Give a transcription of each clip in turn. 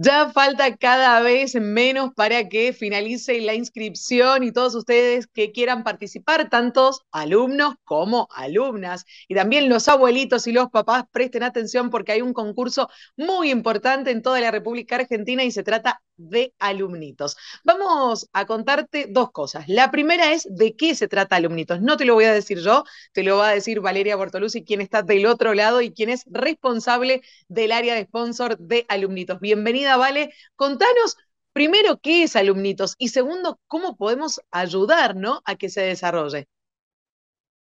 Ya falta cada vez menos para que finalice la inscripción y todos ustedes que quieran participar, tantos alumnos como alumnas. Y también los abuelitos y los papás presten atención porque hay un concurso muy importante en toda la República Argentina y se trata de alumnitos. Vamos a contarte dos cosas. La primera es de qué se trata alumnitos. No te lo voy a decir yo, te lo va a decir Valeria Bortoluzzi, quien está del otro lado y quien es responsable del área de sponsor de alumnitos. Bienvenida Vale. Contanos primero qué es Alumnitos y segundo, cómo podemos ayudar a que se desarrolle.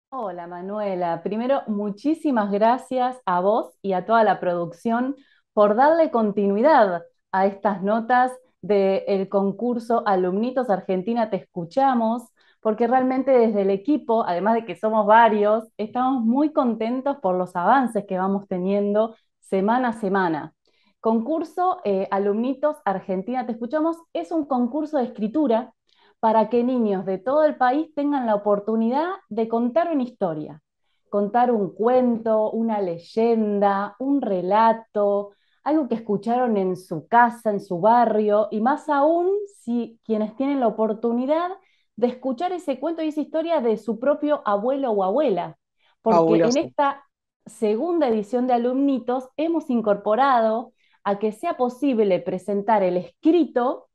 Hola Manuela, primero muchísimas gracias a vos y a toda la producción por darle continuidad a estas notas del concurso Alumnitos Argentina Te Escuchamos, porque realmente desde el equipo, además de que somos varios, estamos muy contentos por los avances que vamos teniendo semana a semana. Concurso eh, Alumnitos Argentina Te Escuchamos es un concurso de escritura para que niños de todo el país tengan la oportunidad de contar una historia, contar un cuento, una leyenda, un relato, algo que escucharon en su casa, en su barrio, y más aún si quienes tienen la oportunidad de escuchar ese cuento y esa historia de su propio abuelo o abuela. Porque en esta segunda edición de Alumnitos hemos incorporado a que sea posible presentar el escrito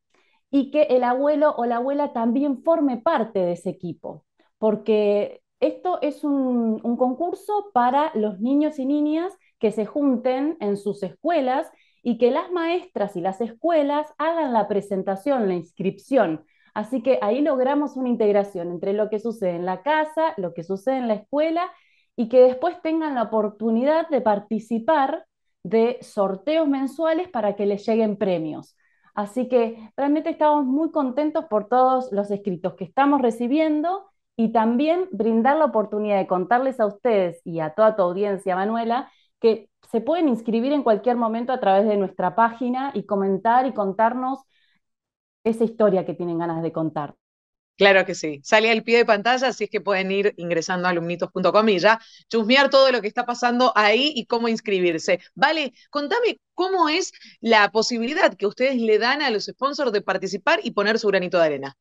y que el abuelo o la abuela también forme parte de ese equipo, porque esto es un, concurso para los niños y niñas que se junten en sus escuelas y que las maestras y las escuelas hagan la presentación, la inscripción. Así que ahí logramos una integración entre lo que sucede en la casa, lo que sucede en la escuela y que después tengan la oportunidad de participar de sorteos mensuales para que les lleguen premios. Así que realmente estamos muy contentos por todos los escritos que estamos recibiendo y también brindar la oportunidad de contarles a ustedes y a toda tu audiencia, Manuela, que se pueden inscribir en cualquier momento a través de nuestra página y comentar y contarnos esa historia que tienen ganas de contar. Claro que sí. Sale al pie de pantalla, así es que pueden ir ingresando a alumnitos.com y ya chusmear todo lo que está pasando ahí y cómo inscribirse. Vale, contame cómo es la posibilidad que ustedes le dan a los sponsors de participar y poner su granito de arena.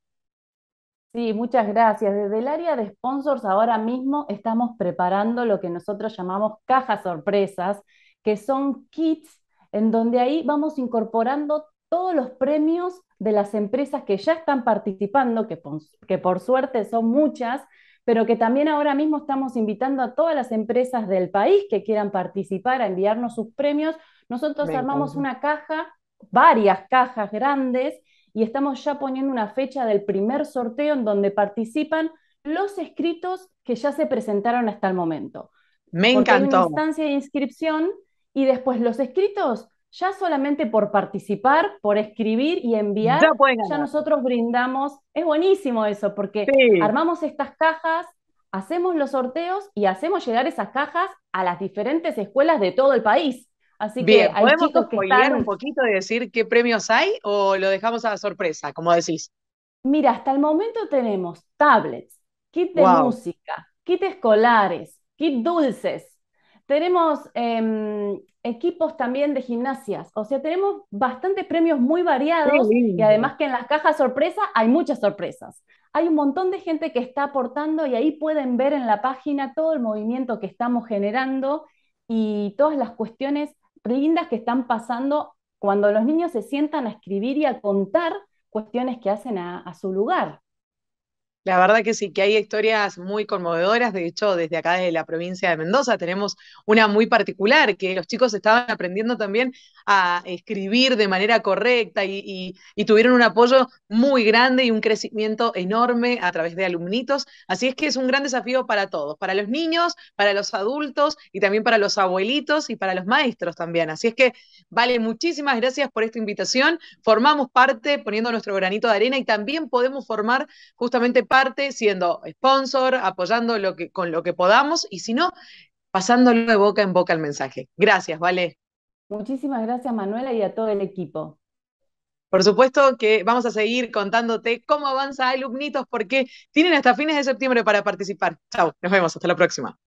Sí, muchas gracias. Desde el área de sponsors ahora mismo estamos preparando lo que nosotros llamamos cajas sorpresas, que son kits en donde ahí vamos incorporando todos los premios de las empresas que ya están participando, que por, suerte son muchas, pero que también ahora mismo estamos invitando a todas las empresas del país que quieran participar a enviarnos sus premios. Nosotros armamos una caja, varias cajas grandes, y estamos ya poniendo una fecha del primer sorteo en donde participan los escritos que ya se presentaron hasta el momento. Me encantó. instancia de inscripción y después los escritos ya solamente por participar, por escribir y enviar, ya, nosotros brindamos, es buenísimo eso, porque armamos estas cajas, hacemos los sorteos y hacemos llegar esas cajas a las diferentes escuelas de todo el país. Así que hay chicos que un poquito de decir qué premios hay o lo dejamos a la sorpresa, como decís? Mira, hasta el momento tenemos tablets, kit de música, kit escolares, kit dulces, tenemos em, equipos también de gimnasias, o sea, tenemos bastantes premios muy variados y además que en las cajas sorpresa hay muchas sorpresas. Hay un montón de gente que está aportando y ahí pueden ver en la página todo el movimiento que estamos generando y todas las cuestiones lindas que están pasando cuando los niños se sientan a escribir y a contar cuestiones que hacen a su lugar. La verdad que sí, que hay historias muy conmovedoras. De hecho, desde acá, desde la provincia de Mendoza, tenemos una muy particular, que los chicos estaban aprendiendo también a escribir de manera correcta y, tuvieron un apoyo muy grande y un crecimiento enorme a través de alumnitos. Así es que es un gran desafío para todos, para los niños, para los adultos y también para los abuelitos y para los maestros también. Así es que, vale, muchísimas gracias por esta invitación. Formamos parte poniendo nuestro granito de arena y también podemos formar justamente parte siendo sponsor, apoyando lo que, con lo que podamos y si no, pasándolo de boca en boca el mensaje. Gracias, Vale. Muchísimas gracias, Manuela, y a todo el equipo. Por supuesto que vamos a seguir contándote cómo avanza Alumnitos porque tienen hasta fines de septiembre para participar. Chao, nos vemos, hasta la próxima.